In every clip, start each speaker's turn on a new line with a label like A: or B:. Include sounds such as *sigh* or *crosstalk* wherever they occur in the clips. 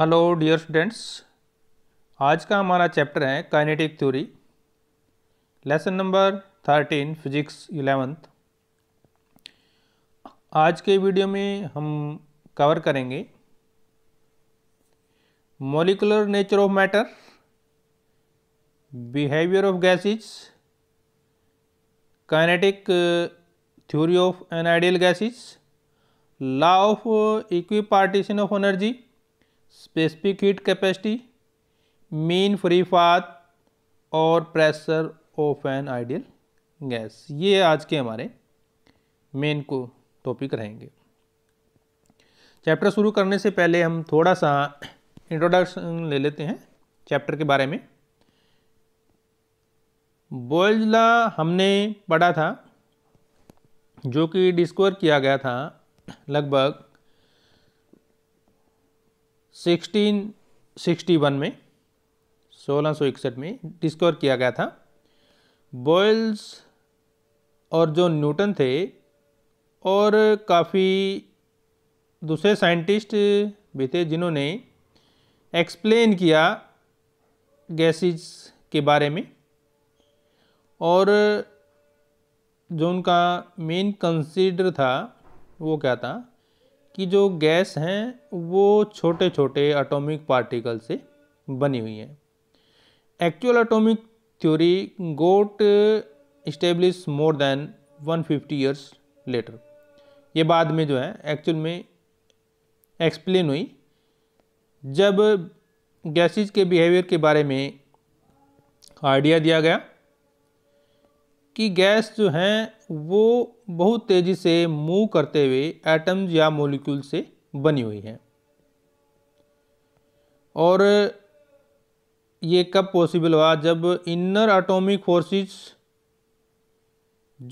A: Hello dear students आज का हमारा चैप्टर है kinetic theory lesson number thirteen physics eleventh आज के वीडियो में हम कवर करेंगे molecular nature of matter behaviour of gases kinetic theory of an ideal gases law of equipartition of energy specific heat capacity mean free path और pressure of an ideal gas ये आज के हमारे main को topic रहेंगे chapter शुरू करने से पहले हम थोड़ा सा इंट्रोडक्शन ले लेते हैं चैप्टर के बारे में बोयलजला हमने पढ़ा था जो कि डिस्कवर किया गया था लगभग 1661 में सोलह में डिस्कवर किया गया था बॉयल्स और जो न्यूटन थे और काफ़ी दूसरे साइंटिस्ट भी थे जिन्होंने एक्सप्लेन किया गैसेस के बारे में और जो उनका मेन कंसीडर था वो क्या था कि जो गैस हैं वो छोटे छोटे एटॉमिक पार्टिकल से बनी हुई हैं actual atomic theory got establish more than 150 years later ये बाद में जो है एक्चुअल में एक्सप्लेन हुई जब गैसेज के बिहेवियर के बारे में आइडिया दिया गया कि गैस जो हैं वो बहुत तेज़ी से मूव करते हुए एटम्स या मोलिक्यूल से बनी हुई हैं और ये कब पॉसिबल हुआ जब इनर एटॉमिक फोर्सेस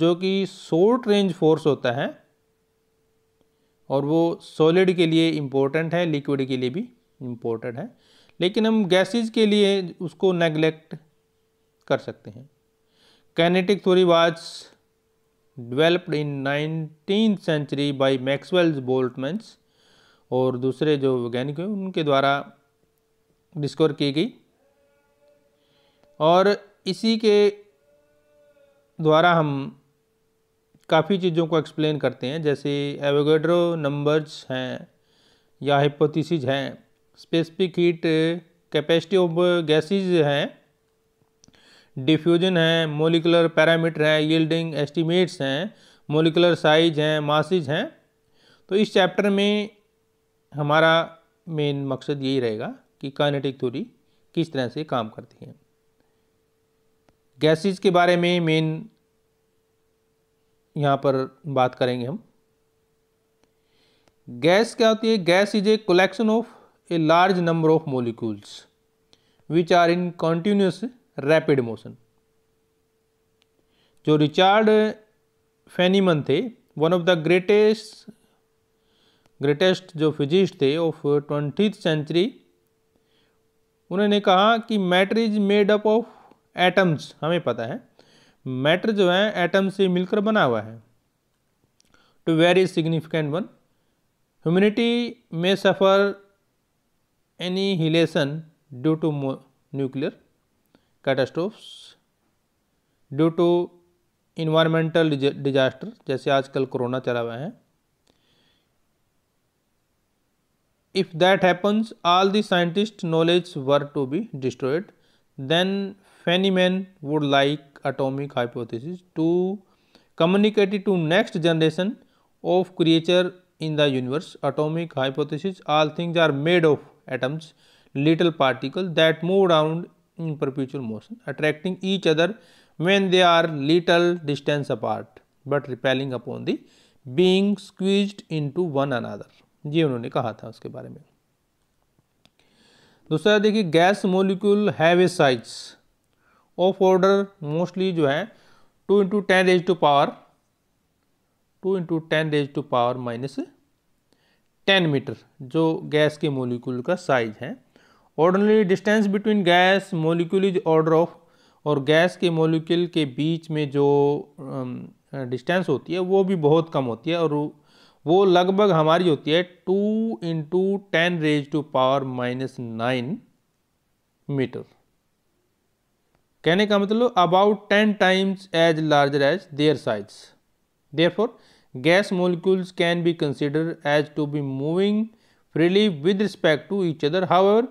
A: जो कि शॉर्ट रेंज फोर्स होता है और वो सॉलिड के लिए इम्पोर्टेंट है लिक्विड के लिए भी इम्पोर्टेंट है लेकिन हम गैसेज के लिए उसको नेगलेक्ट कर सकते हैं kinetic theory was developed in 19th century by Maxwell's Boltzmann और दूसरे जो वैज्ञानिक हैं उनके द्वारा डिस्कवर की गई और इसी के द्वारा हम काफ़ी चीज़ों को एक्सप्लेन करते हैं जैसे एवोगेड्रो नंबर्स हैं या हिपोथीसिस हैं specific heat capacity of gases हैं डिफ्यूजन है मोलिकुलर पैरामीटर हैं यल्डिंग एस्टिमेट्स हैं मोलिकुलर साइज हैं मासिज हैं तो इस चैप्टर में हमारा मेन मकसद यही रहेगा कि कानेटिक थ्योरी किस तरह से काम करती है गैसेस के बारे में मेन यहाँ पर बात करेंगे हम गैस क्या होती है gas is a collection of a large number of molecules which are in continuous rapid motion जो रिचार्ड फैनीमन थे one of the greatest greatest जो फिजिस्ट थे ऑफ ट्वेंटी सेंचुरी उन्होंने कहा कि matter is made up of atoms हमें पता है मैटर जो है एटम्स से मिलकर बना हुआ है to very significant one humanity में suffer annihilation due to nuclear catastrophes due to environmental disaster जैसे आजकल कोरोना चला हुआ है if that happens all the scientist knowledge were to be destroyed then Feynman would like atomic hypothesis to communicate to next generation of creature in the universe atomic hypothesis all things are made of atoms little particle that move around in perpetual motion, attracting each other when they are little distance apart, but repelling upon the being squeezed into one another. ये उन्होंने कहा था उसके बारे में दूसरा देखिए gas molecule have a size of order mostly जो है two into ten raise to power two into ten raise to power minus ten metre जो गैस के मोलिक्यूल का साइज है ordinary distance between gas molecule is order of और gas के molecule के बीच में जो डिस्टेंस um, होती है वो भी बहुत कम होती है और वो लगभग हमारी होती है two into ten raise to power minus nine metre कहने का मतलब about ten times as larger as their size therefore gas molecules can be consider as to be moving with respect to to other however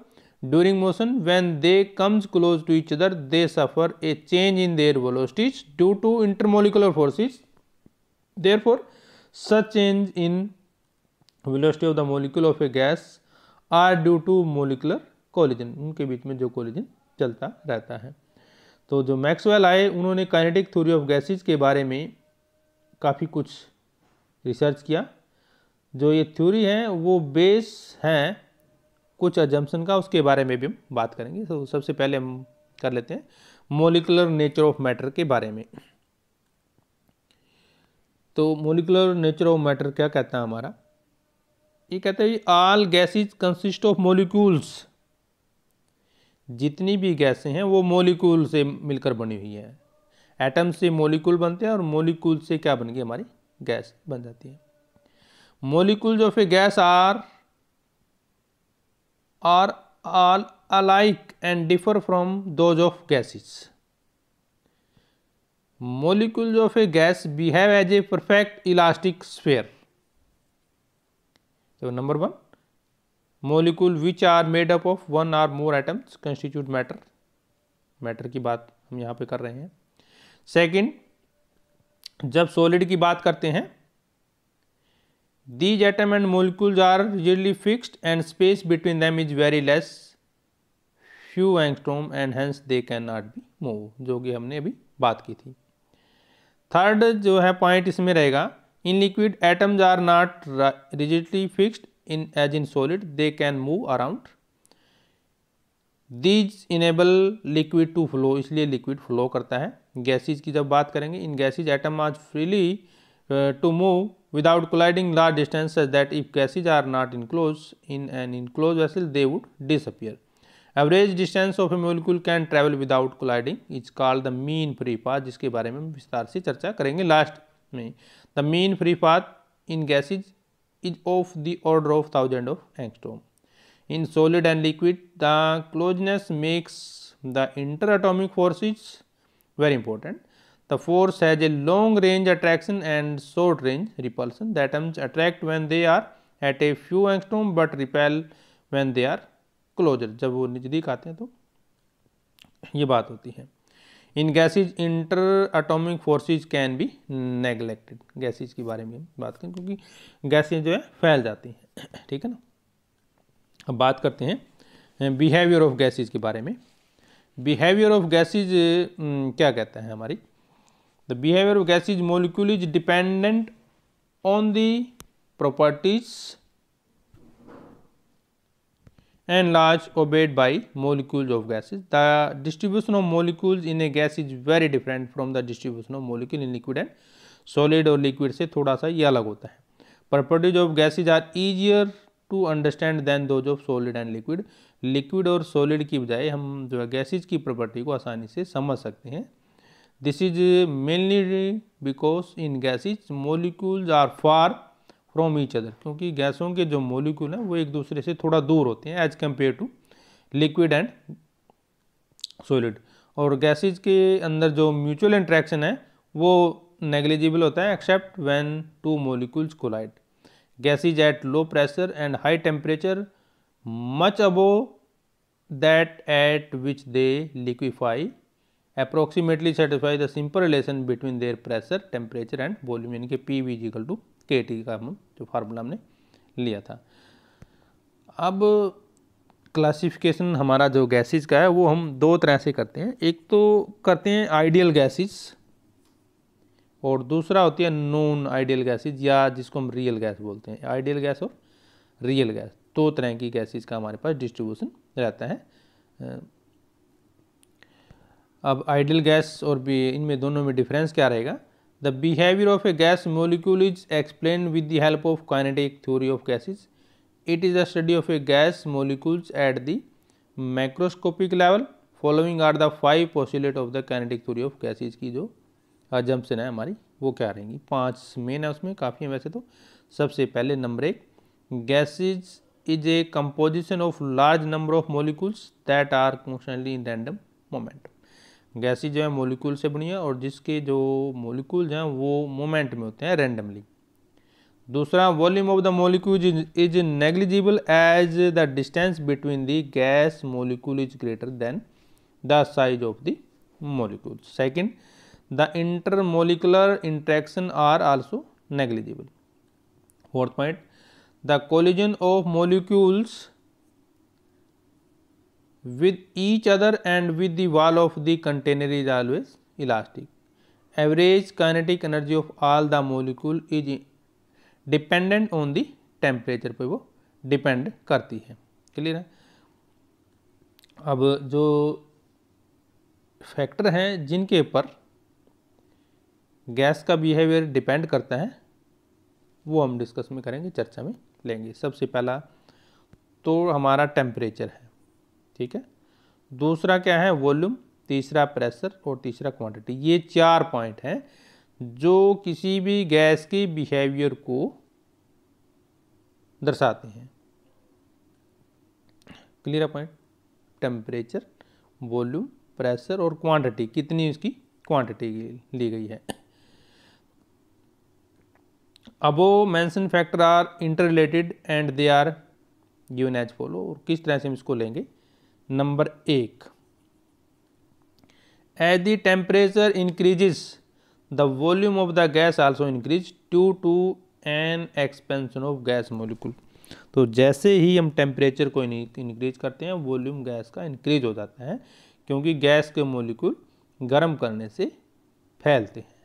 A: during motion when they comes close to each other they suffer a change in their velocities due to intermolecular forces therefore such change in velocity of the molecule of a gas are due to molecular collision उनके बीच में जो collision चलता रहता है तो जो Maxwell आए उन्होंने काइनेटिक थ्योरी ऑफ गैसेज के बारे में काफ़ी कुछ रिसर्च किया जो ये थ्योरी है वो बेस हैं कुछ अजम्पन का उसके बारे में भी हम बात करेंगे तो सबसे पहले हम कर लेते हैं मोलिकुलर नेचर ऑफ मैटर के बारे में तो मोलिकुलर नेचर ऑफ मैटर क्या कहता है हमारा ये कहता है all gases consist of molecules जितनी भी गैसें हैं वो मोलिकूल से मिलकर बनी हुई है एटम से मोलिकूल बनते हैं और मोलिकूल से क्या बन गई हमारी गैस बन जाती है molecules of a gas are are all alike and differ from those of gases molecules of a gas behave as a perfect elastic sphere तो number one molecule which are made up of one or more atoms constitute matter matter की बात हम यहां पे कर रहे हैं second जब सॉलिड की बात करते हैं these atom and molecules are rigidly fixed and space between them is very less few angstrom and hence they cannot be move जो कि हमने अभी बात की थी थर्ड जो है पॉइंट इसमें रहेगा in liquid atoms are not rigidly fixed in as in solid they can move around these enable liquid to flow इसलिए लिक्विड फ्लो करता है गैसेज की जब बात करेंगे in gases atom are freely to move without colliding large distances that if gases are not enclosed in an enclosed vessel they would disappear. Average distance of a molecule can travel without colliding is called the mean free path जिसके बारे में विस्तार से चर्चा करेंगे last में the mean free path in gases is of the order of thousand of angstrom. In solid and liquid the closeness makes the interatomic forces very important. The force has a long range attraction and short range repulsion. The atoms attract when they are at a few angstrom but repel when they are closer. जब वो नज़दीक आते हैं तो ये बात होती है in gases inter atomic forces can be neglected gases के बारे में बात करें क्योंकि गैसेज जो है फैल जाती हैं ठीक है ना अब बात करते हैं बिहेवियर ऑफ गैसेज के बारे में बिहेवियर ऑफ गैसेज क्या कहता है हमारी the behavior of gaseous molecule is dependent on the properties and large obeyed by molecules of gases. The distribution of molecules in a gas is very different from the distribution of molecule in liquid and solid or liquid se thoda sa ye alag hota hai Properties of gases are easier to understand than those of solid and liquid. Liquid or solid ki bajaye hum jo है gases की property को आसानी से समझ सकते हैं this is mainly because in gases molecules are far from each other क्योंकि गैसों के जो मोलिक्यूल हैं वो एक दूसरे से थोड़ा दूर होते हैं as compared to liquid and solid और गैसेज के अंदर जो म्यूचुअल इंट्रैक्शन है वो नेग्लिजिबल होता है except when two molecules collide gases at low pressure and high temperature much above that at which they liquefy approximately satisfy the simple relation between their pressure, temperature and volume यानी कि P V equal to K T का हम जो formula हमने लिया था अब classification हमारा जो गैसेज का है वो हम दो तरह से करते हैं एक तो करते हैं आइडियल गैसेज और दूसरा होती है नॉन आइडियल गैसेज या जिसको हम रियल गैस बोलते हैं आइडियल गैस और रियल गैस दो तरह की गैसेज का हमारे पास डिस्ट्रीब्यूशन रहता है अब आइडियल गैस और बी इनमें दोनों में डिफरेंस क्या रहेगा the behaviour of a gas molecule is explain with the help of kinetic theory of gases it is the study of a gas molecules at the microscopic level following are the five postulate of the kinetic theory of gases की जो जम्पसन है हमारी वो क्या रहेंगी पाँच main है उसमें काफ़ी हैं वैसे तो सबसे पहले नंबर एक gases is a composition of large number of molecules that are constantly in random moment gases जो है मोलिकूल से बनी है और जिसके जो मोलिकूल हैं वो मोमेंट में होते हैं रेंडमली दूसरा volume of the molecule is negligible as the distance between the gas molecule is greater than the size of the second the inter molecular interaction are also negligible fourth point the collision of molecules with each other and with the wall of the container is always elastic. Average kinetic energy of all the molecule is dependent on the temperature पे वो depend करती है clear है अब जो factor हैं जिनके ऊपर गैस का बिहेवियर डिपेंड करता है वो हम डिस्कस में करेंगे चर्चा में लेंगे सबसे पहला तो हमारा टेम्परेचर है ठीक है दूसरा क्या है वॉल्यूम तीसरा प्रेशर और तीसरा क्वांटिटी ये चार पॉइंट हैं जो किसी भी गैस के बिहेवियर को दर्शाते हैं clear point temperature volume pressure और क्वांटिटी कितनी उसकी क्वांटिटी ली गई है above mentioned factor are inter related and they are given as follow और किस तरह से हम इसको लेंगे नंबर एक as the temperature increases the volume of the gas also increase to to an expansion of gas molecule तो जैसे ही हम टेम्परेचर को इंक्रीज करते हैं वॉल्यूम गैस का इंक्रीज हो जाता है क्योंकि गैस के मोलिकुल गर्म करने से फैलते हैं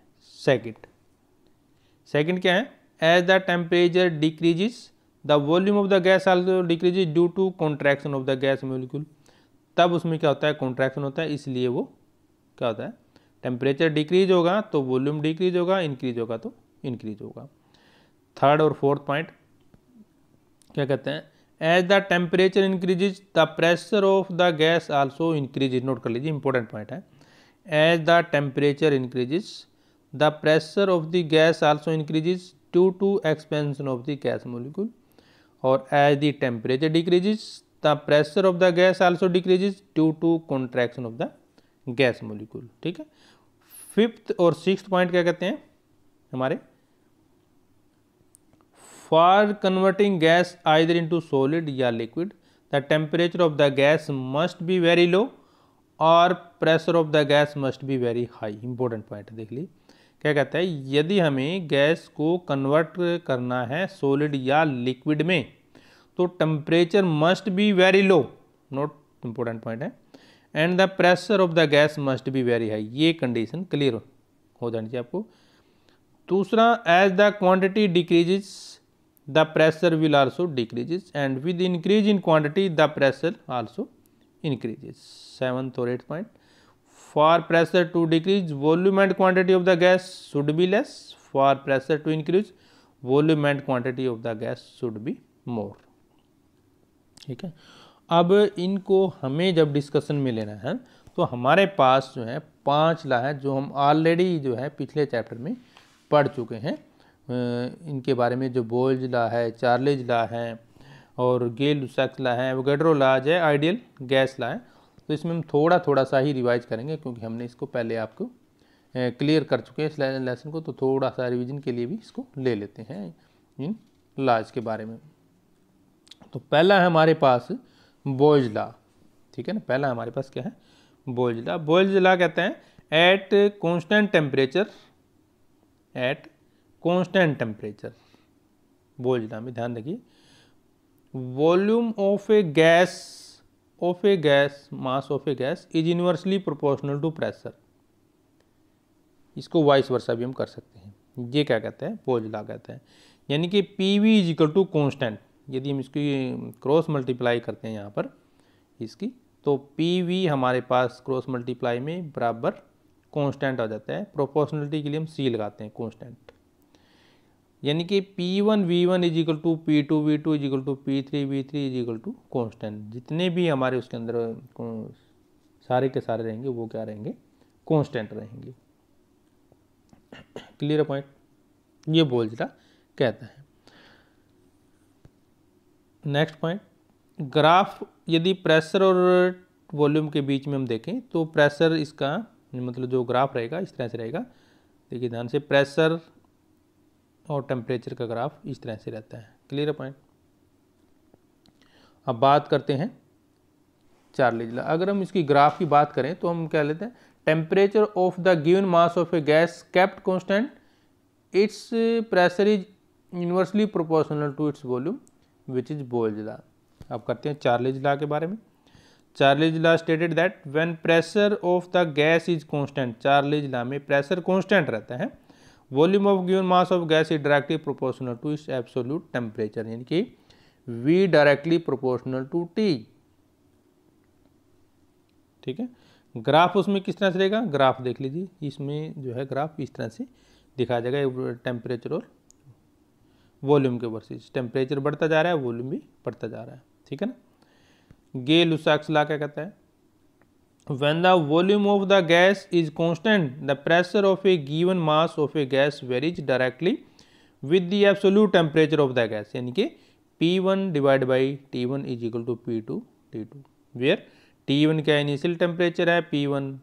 A: सेकेंड सेकेंड क्या है as the temperature decreases the volume of the gas also decreases due to contraction of the gas molecule तब उसमें क्या होता है कॉन्ट्रैक्शन होता है इसलिए वो क्या होता है टेम्परेचर डिक्रीज होगा तो वॉल्यूम डिक्रीज होगा इंक्रीज होगा तो इंक्रीज होगा थर्ड और फोर्थ पॉइंट क्या कहते हैं as the temperature increases the pressure of the gas also increase note कर लीजिए इंपॉर्टेंट पॉइंट है as the temperature increases the pressure of the gas also increases due to expansion of the gas molecule और as the temperature decrease the pressure of the gas also decreases due to contraction of the gas molecule ठीक है fifth और six point क्या कहते हैं हमारे for converting gas either into solid या liquid the temperature of the gas must be very low और pressure of the gas must be very high important point देख ली क्या कहता है यदि हमें गैस को कन्वर्ट करना है सोलिड या लिक्विड में तो temperature must be very low note important point है and the pressure of the gas must be very high ये कंडीशन क्लियर हो जानी चाहिए आपको दूसरा as the quantity decreases the pressure will also decreases and with increase in quantity the pressure also increases seventh और eight point for pressure to decrease volume and quantity of the gas should be less for pressure to increase volume and quantity of the gas should be more ठीक है अब इनको हमें जब discussion में लेना है तो हमारे पास जो है पांच ला है जो हम ऑलरेडी जो है पिछले चैप्टर में पढ़ चुके हैं इनके बारे में जो बोल्ज ला है चार्लेज ला है और गेल सेक्स ला है वगैड्रो लाज है आइडियल गैस ला है तो इसमें हम थोड़ा थोड़ा सा ही रिवाइज करेंगे क्योंकि हमने इसको पहले आपको क्लियर कर चुके हैं इस लेसन को तो थोड़ा सा रिविजन के लिए भी इसको ले लेते हैं इन लाज के बारे में तो पहला है हमारे पास बोझला ठीक है ना पहला हमारे पास क्या है बोझला बोझला कहते हैं at constant temperature at constant temperature Boyle's law में ध्यान रखिए volume of a gas of a gas mass of a gas is universally proportional to pressure इसको वाइस वर्षा भी हम कर सकते हैं ये क्या कहते हैं बोझला कहते हैं यानी कि P V is equal to constant यदि हम इसकी क्रॉस मल्टीप्लाई करते हैं यहाँ पर इसकी तो पी वी हमारे पास क्रॉस मल्टीप्लाई में बराबर कांस्टेंट आ जाता है प्रोपोर्शनलिटी के लिए हम सी लगाते हैं कांस्टेंट यानी कि P one V one is equal to P two V two is equal to P three V three is equal to constant जितने भी हमारे उसके अंदर सारे के सारे रहेंगे वो क्या रहेंगे कॉन्स्टेंट रहेंगे क्लियर पॉइंट ये बोल जरा कहता है नेक्स्ट पॉइंट ग्राफ यदि प्रेशर और वॉल्यूम के बीच में हम देखें तो प्रेशर इसका मतलब जो ग्राफ रहेगा इस तरह से रहेगा देखिए ध्यान से प्रेशर और टेम्परेचर का ग्राफ इस तरह से रहता है क्लियर पॉइंट अब बात करते हैं चार चार्लेज अगर हम इसकी ग्राफ की बात करें तो हम क्या लेते हैं temperature of the given mass of a gas kept constant its pressure is universally proportional to its volume which is जिला अब करते हैं चार्ली जिला के बारे में चार्ली जिला stated that when pressure of the gas is constant चार्ली जिला में प्रेशर कांस्टेंट रहता है volume of given mass of gas is directly proportional to इस एब्सोल्यूट टेम्परेचर यानी कि V directly proportional to T ठीक है ग्राफ उसमें किस तरह से रहेगा ग्राफ देख लीजिए इसमें जो है ग्राफ इस तरह से दिखाया जाएगा टेम्परेचर और वॉल्यूम के वर्सेज टेम्परेचर बढ़ता जा रहा है वॉल्यूम भी बढ़ता जा रहा है ठीक है ना गे लुसाक्स ला क्या कहता है when the volume of the gas is constant the pressure of a given mass of a gas varies directly with the absolute temperature of the gas यानी कि P one divide by T one is equal to P two T two where T one क्या initial temperature है P one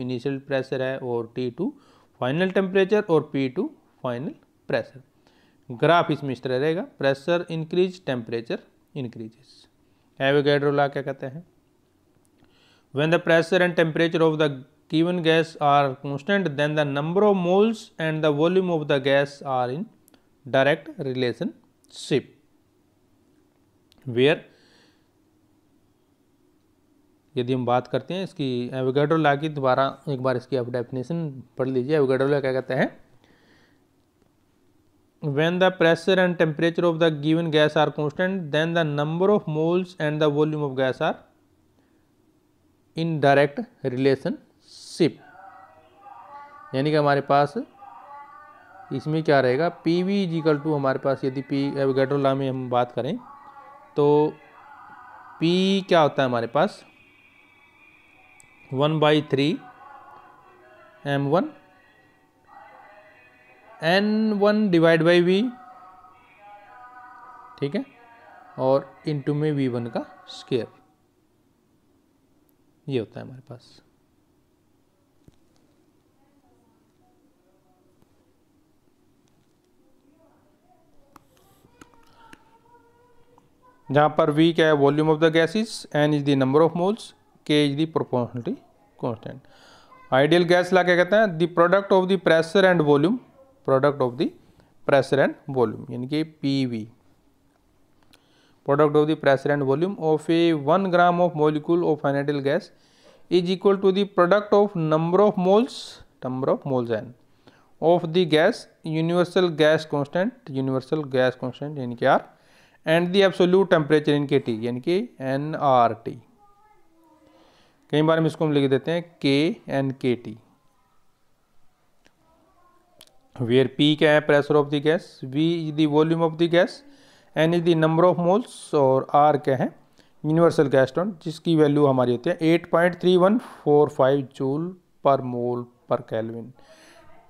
A: initial pressure है और T two final temperature और P two final pressure graph इसमें इस तरह रहेगा pressure increase temperature increases Avogadro law क्या कहते हैं when the pressure and temperature of the given gas are constant then the number of moles and the volume of the gas are in direct relation relationship where यदि हम बात करते हैं इसकी Avogadro ला की दोबारा एक बार इसकी आप डेफिनेशन पढ़ लीजिए एवोगेड्रो क्या कहते हैं when the pressure and temperature of the given gas are constant then the number of moles and the volume of gas are in direct relationship यानी कि हमारे पास इसमें क्या रहेगा P V is equal to हमारे पास यदि पी एवोगेड्रो लॉ में हम बात करें तो पी क्या होता है हमारे पास one by three M one N one divide by V ठीक है और इनटू में वी वन का स्केयर ये होता है हमारे पास जहां पर वी क्या है volume of the gases N is the number of moles K is the proportionality constant ideal gas law क्या कहते हैं the product of the pressure and volume product of the pressure and volume यानी कि P product of the pressure and volume of a one gram of molecule of फाइनाइटल gas is equal to the product of number of moles number of moles and of the gas universal gas constant universal gas constant यानी कि R and the absolute temperature इनके T यानी कि N R T कई बार हम इसको हम लिख देते हैं के एन के टी वेयर पी क्या है pressure of the gas V is the volume of the gas N is the number of moles और आर क्या है यूनिवर्सल गैस टॉन्ट जिसकी वैल्यू हमारी होती है 8.3145 joule per mole per kelvin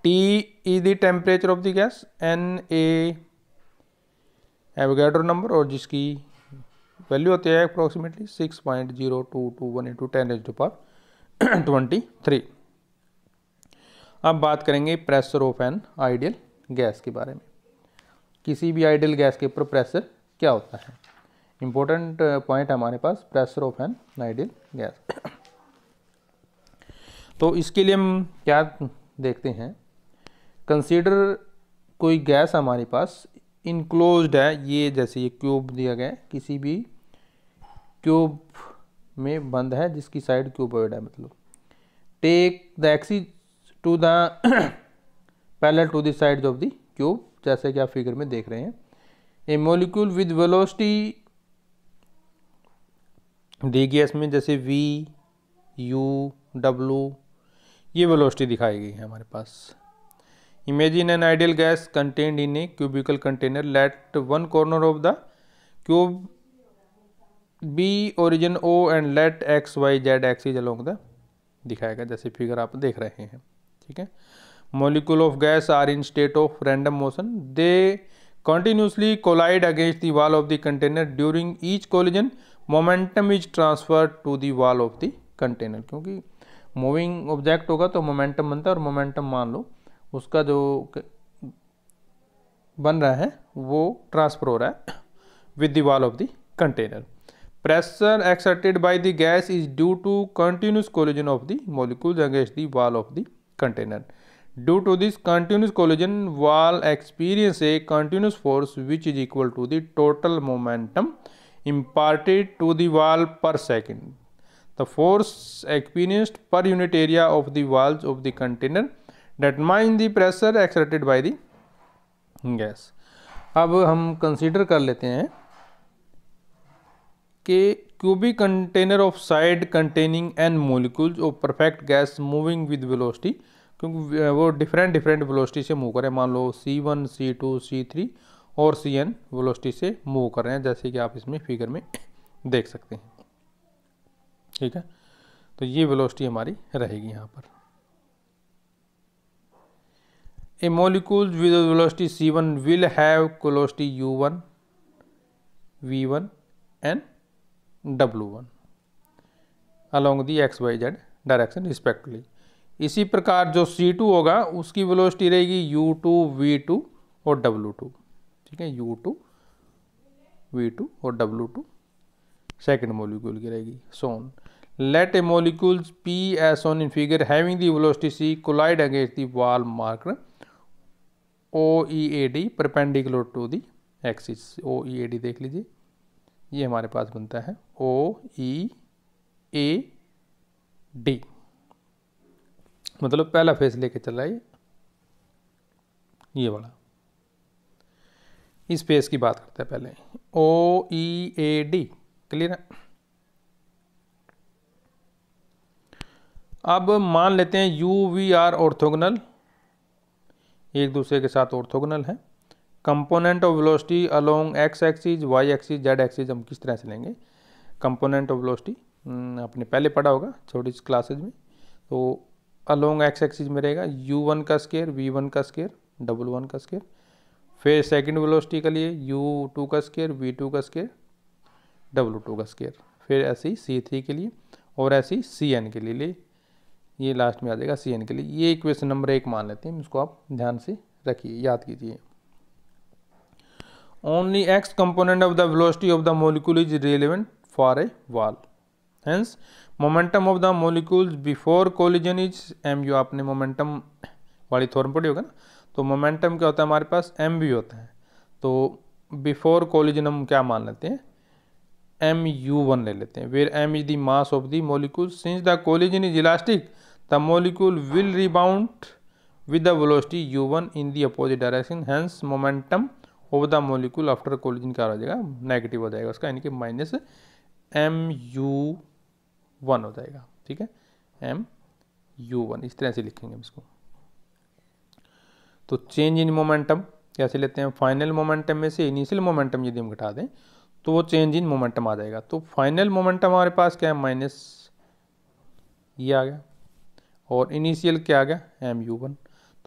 A: T is the temperature of the gas N A Avogadro number और जिसकी वैल्यू होती है approximately six point zero two two one into ten एज टू पर ट्वेंटी थ्री अब बात करेंगे pressure of an ideal gas के बारे में किसी भी आइडियल गैस के ऊपर प्रेशर क्या होता है इम्पोर्टेंट पॉइंट हमारे पास pressure of an ideal gas तो इसके लिए हम क्या देखते हैं कंसीडर कोई गैस हमारे पास इनक्लोज है ये जैसे ये क्यूब दिया गया है किसी भी क्यूब में बंद है जिसकी साइड क्यूबॉइड है मतलब take the axes to the parallel to the side of the cube जैसे कि आप फिगर में देख रहे हैं ए मोलिक्यूल विद वेलोसिटी डी गैस में जैसे वी यू डब्लू ये वेलोसिटी दिखाई गई है हमारे पास imagine an ideal gas contained in a cubical container let one corner of the cube be origin O and let X Y Z is along the दिखाएगा जैसे फिगर आप देख रहे हैं ठीक है molecule of gas are in state of random motion they continuously collide against the wall of the container during each collision momentum is transfer to the wall of the container क्योंकि moving object होगा तो momentum बनता है और momentum मान लो उसका जो बन रहा है वो ट्रांसफर हो रहा है with the wall of the container pressure exerted by the gas is due to continuous collision of the molecule against the wall of the container. Due to this continuous collision wall experience a continuous force which is equal to the total momentum imparted to the wall per second. The force experienced per unit area of the walls of the container determine the pressure exerted by the gas. अब हम consider कर लेते हैं कि cubic container of side containing N molecules of perfect gas moving with velocity क्योंकि वो different different velocity से move करें मान लो C one C two C three और सी एन वेलोसिटी से मूव कर रहे हैं जैसे कि आप इसमें फिगर में देख सकते हैं ठीक है तो ये वेलोसिटी हमारी रहेगी यहाँ पर a molecule with velocity C one will have velocity U1, V1 and W1 along the x y z direction respectively. इसी प्रकार जो C2 होगा उसकी वेलोसिटी रहेगी U2, V2 और W2 ठीक है U2, V2 और W2 सेकंड मॉलिक्यूल की रहेगी सोन let a molecules P S on in figure having the velocity C collide against the wall marked O E A D perpendicular to the axis O E A D देख लीजिए ये हमारे पास बनता है ओ E A D मतलब पहला face लेके चल रहा है ये वाला इस फेस की बात करते हैं पहले ओ ई ए डी क्लियर है अब मान लेते हैं यू वी आर ऑर्थोगनल एक दूसरे के साथ ऑर्थोगनल है component of velocity along X axis Y axis Z axis हम किस तरह से लेंगे कंपोनेंट ऑफ वेलोसिटी हम्म, आपने पहले पढ़ा होगा छोटी सी क्लासेज में तो अलोंग एक्स एक्सिस में रहेगा यू वन का स्केयर वी वन का स्केयर डबल वन का स्केयर फिर सेकंड वेलोसिटी के लिए यू टू का स्केयर वी टू का स्केयर डब्लू टू का स्केयर फिर ऐसे ही सी थ्री के लिए और ऐसे ही सी एन के लिए ले ये लास्ट में आ जाएगा सी एन के लिए ये इक्वेशन नंबर एक मान लेते हैं इसको आप ध्यान से रखिए याद कीजिए only x component of the velocity of the molecule is relevant for a wall hence momentum of the molecules before collision is m U आपने momentum wali theorem padhi hoga na to momentum kya hota hai hamare paas m भी होता है तो before collision हम क्या मान लेते हैं एम यू वन ले लेते हैं where M is the mass of the molecule since the collision is elastic the molecule will rebound with the the U one in the opposite direction hence momentum of the molecule after collision क्या हो जाएगा negative हो जाएगा उसका यानी कि minus M U one हो जाएगा ठीक है एम यू वन इस तरह से लिखेंगे हम इसको तो चेंज इन मोमेंटम कैसे लेते हैं फाइनल मोमेंटम में से इनिशियल मोमेंटम यदि हम घटा दें तो वो चेंज इन मोमेंटम आ जाएगा तो फाइनल मोमेंटम हमारे पास क्या है माइनस ये आ गया और इनिशियल क्या आ गया एम यू वन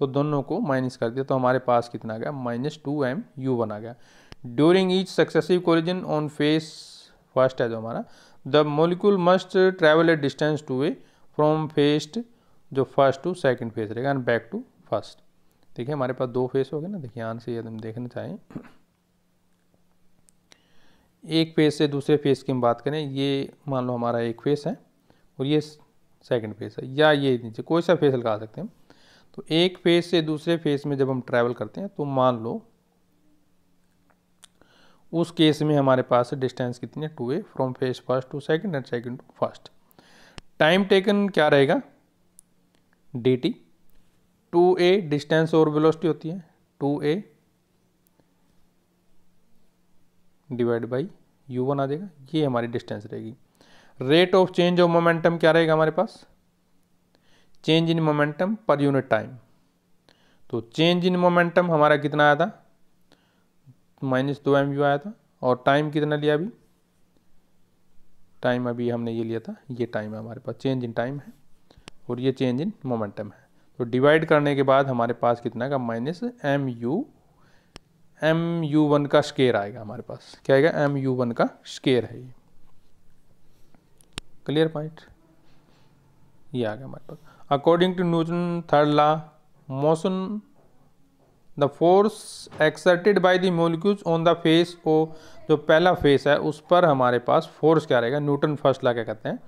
A: तो दोनों को माइनस कर दिया तो हमारे पास कितना गया माइनस टू एम यू बना गया during each successive collision on face first है जो हमारा the molecule must travel a distance two A from first जो फर्स्ट टू सेकेंड फेज रहेगा एंड बैक टू फर्स्ट ठीक है हमारे पास दो फेस हो गए ना देखिए यहाँ से यदि हम देखना चाहें एक फेज से दूसरे फेज की हम बात करें ये मान लो हमारा एक फेस है और ये सेकंड फेस है या ये नीचे कोई सा फेस लगा सकते हैं हम तो एक फेज से दूसरे फेज में जब हम ट्रैवल करते हैं तो मान लो उस केस में हमारे पास डिस्टेंस कितनी है two A from face first to second and second to first time taken क्या रहेगा D T two A distance और वेलोसिटी होती है two A divide by U one आ जाएगा ये हमारी डिस्टेंस रहेगी rate of change of momentum क्या रहेगा हमारे पास change in momentum per unit time तो चेंज इन मोमेंटम हमारा कितना आया था माइनस दो एम आया था और टाइम कितना लिया अभी टाइम अभी हमने ये लिया था ये टाइम है हमारे पास चेंज इन टाइम है और ये चेंज इन मोमेंटम है तो डिवाइड करने के बाद हमारे पास कितना का minus M U M U one का स्केयर आएगा हमारे पास क्या आएगा एम यू वन का स्केयर है ये क्लियर पॉइंट ये आ गया हमारे पास according to Newton third law motion the force exerted by the molecules on the face O जो पहला फेस है उस पर हमारे पास फोर्स क्या रहेगा न्यूटन फर्स्ट ला क्या कहते हैं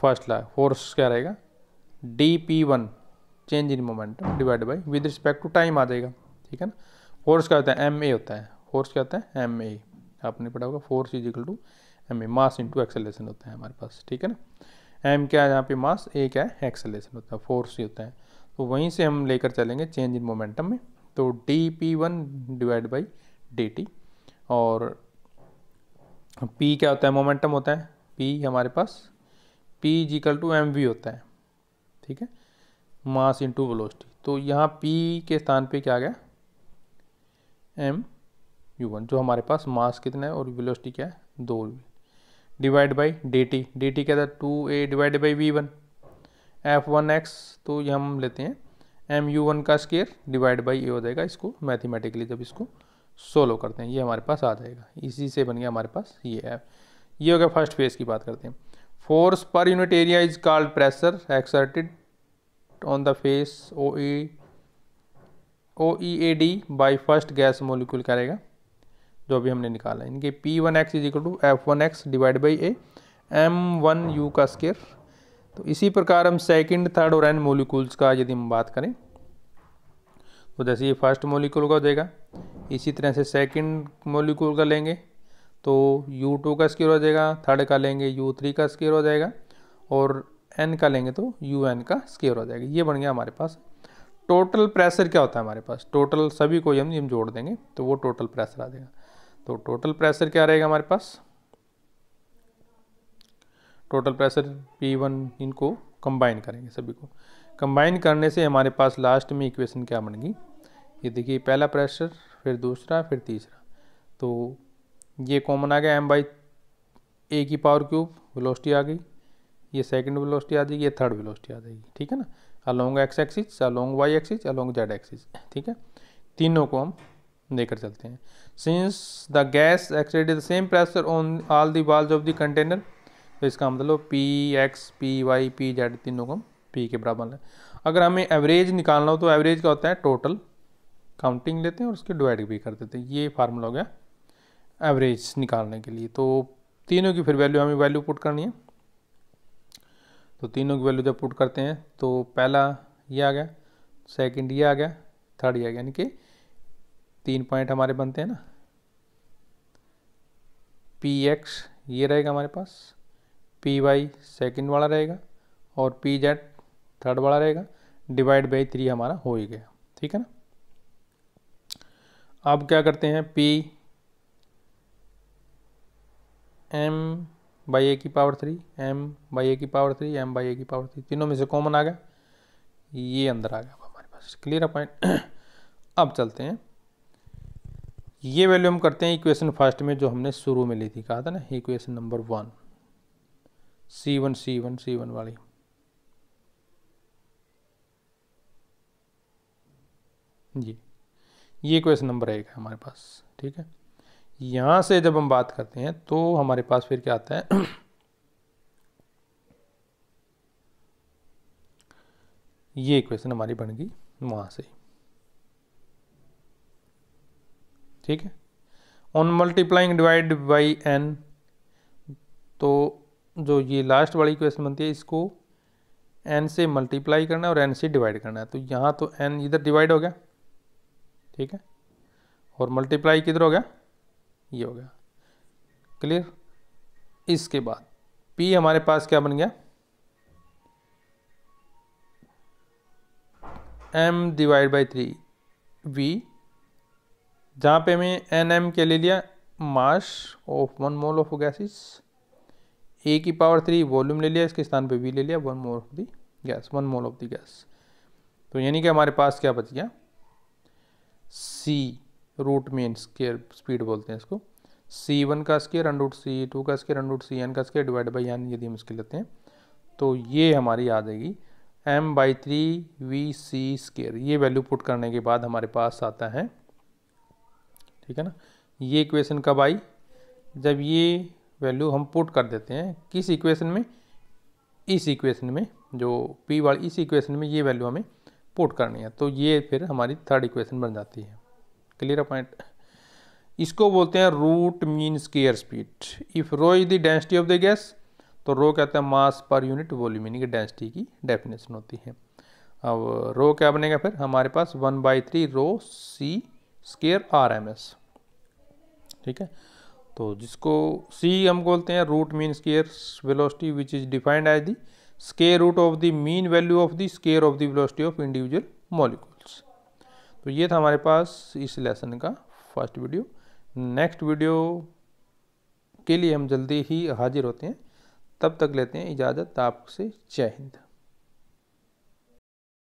A: फर्स्ट ला फोर्स क्या रहेगा D P one change in moment divide by with respect to time आ जाएगा ठीक है ना फोर्स क्या होता है एम ए होता है फोर्स क्या होता है एम ए आपने पढ़ा होगा force is equal to M A mass into acceleration होता है हमारे पास ठीक है ना एम क्या है यहाँ पे मास ए क्या है एक्सेलेशन होता है फोर्स ही होता है तो वहीं से हम लेकर चलेंगे चेंज इन मोमेंटम में तो D P one divide by D T और पी क्या होता है मोमेंटम होता है पी हमारे पास P is equal to M V होता है ठीक है मास इंटू वेलोसिटी तो यहाँ पी के स्थान पे क्या आ गया एम यू वन जो हमारे पास मास कितना है और वेलोसिटी क्या है दो divide by D T D T क्या था two A divide by V one F one X तो ये हम लेते हैं एम यू वन का स्केयर डिवाइड बाई ए हो जाएगा इसको मैथमेटिकली जब इसको सोलो करते हैं ये हमारे पास आ जाएगा इसी से बन गया हमारे पास ये एफ ये हो गया फर्स्ट फेज की बात करते हैं force per unit area is called pressure exerted on the face O E O E A D by first gas molecule करेगा जो अभी हमने निकाला है इनके P one X is equal to F one X divide by A M one U का square तो इसी प्रकार हम सेकंड थर्ड और एन मोलिकूल्स का यदि हम बात करें तो जैसे ये फर्स्ट मोलिकूल का हो जाएगा इसी तरह से सेकंड मोलिकूल का लेंगे तो यू टू का स्केयर हो जाएगा थर्ड का लेंगे यू थ्री का स्केयर हो जाएगा और एन का लेंगे तो यू एन का स्केयर हो जाएगा ये बन गया हमारे पास टोटल प्रेशर क्या होता है हमारे पास टोटल सभी को हम जोड़ देंगे तो वो टोटल प्रेशर आ जाएगा तो टोटल प्रेशर क्या रहेगा हमारे पास टोटल प्रेशर पी वन इनको कंबाइन करेंगे सभी को कंबाइन करने से हमारे पास लास्ट में इक्वेशन क्या बनेगी ये देखिए पहला प्रेशर फिर दूसरा फिर तीसरा तो ये कॉमन आ गया एम बाई ए की पावर क्यूब वेलोसिटी आ गई ये सेकंड वेलोसिटी आ जाएगी ये थर्ड वेलोसिटी आ जाएगी ठीक है ना along X axis along Y axis along Z axis ठीक है तीनों को हम लेकर चलते हैं since the gas is the same pressure on all the walls of the container तो इसका मतलब P X P Y P Z तीनों को पी के बराबर है अगर हमें एवरेज निकालना हो तो एवरेज का होता है टोटल काउंटिंग लेते हैं और उसके डिवाइड भी कर देते हैं ये फार्मूला हो गया एवरेज निकालने के लिए तो तीनों की फिर वैल्यू हमें वैल्यू पुट करनी है तो तीनों की वैल्यू जब पुट करते हैं तो पहला ये आ गया सेकंड ये आ गया थर्ड ये आ गया यानी कि तीन पॉइंट हमारे बनते हैं ना पी एक्स ये रहेगा हमारे पास पी वाई सेकेंड वाला रहेगा और पी जेड थर्ड वाला रहेगा डिवाइड बाई थ्री हमारा हो ही गया ठीक है ना अब क्या करते हैं पी एम बाई ए की power three M by A की power three M by A की पावर थ्री तीनों में से कॉमन आ गया ये अंदर आ गया हमारे पास क्लियर है पॉइंट *coughs* अब चलते हैं ये वैल्यू हम करते हैं इक्वेशन फर्स्ट में जो हमने शुरू में ली थी कहा था ना equation number one C one C one C one वाली जी ये क्वेश्चन नंबर एक है हमारे पास ठीक है यहां से जब हम बात करते हैं तो हमारे पास फिर क्या आता है ये इक्वेशन हमारी बन गई वहां से ठीक है on multiplying divide by N तो जो ये लास्ट वाली क्वेश्चन बनती है इसको एन से मल्टीप्लाई करना है और एन से डिवाइड करना है तो यहाँ तो एन इधर डिवाइड हो गया ठीक है और मल्टीप्लाई किधर हो गया ये हो गया क्लियर इसके बाद पी हमारे पास क्या बन गया M divide by three V जहाँ पे हमें एन एम के ले लिया mass of one mole of gases A की पावर थ्री वॉल्यूम ले लिया इसके स्थान पे वी ले लिया one mole of the gas one mole of the gas तो यानी कि हमारे पास क्या बच गया C root mean square speed बोलते हैं इसको सी वन का स्केयर रूट सी टू का स्केयर रूट सी एन का स्केयर डिवाइड बाई एन यदि हम इसके लेते हैं तो ये हमारी आ जाएगी M by three V C square ये वैल्यू पुट करने के बाद हमारे पास आता है ठीक है ना ये इक्वेशन कब आई जब ये वैल्यू हम पुट कर देते हैं किस इक्वेशन में इस इक्वेशन में जो पी वाली इस इक्वेशन में ये वैल्यू हमें पुट करनी है तो ये फिर हमारी थर्ड इक्वेशन बन जाती है क्लियर पॉइंट इसको बोलते हैं root mean square speed if rho is the density of the gas तो रो कहते हैं मास पर यूनिट वॉल्यूम यानी कि डेंसिटी की डेफिनेशन होती है अब रो क्या बनेगा फिर हमारे पास one by three rho C square R M S ठीक है तो जिसको सी हम बोलते हैं root mean square velocity which is defined as the square root of the mean value of the square of the velocity of individual molecules तो ये था हमारे पास इस लेसन का फर्स्ट वीडियो नेक्स्ट वीडियो के लिए हम जल्दी ही हाजिर होते हैं तब तक लेते हैं इजाज़त आपसे जय हिंद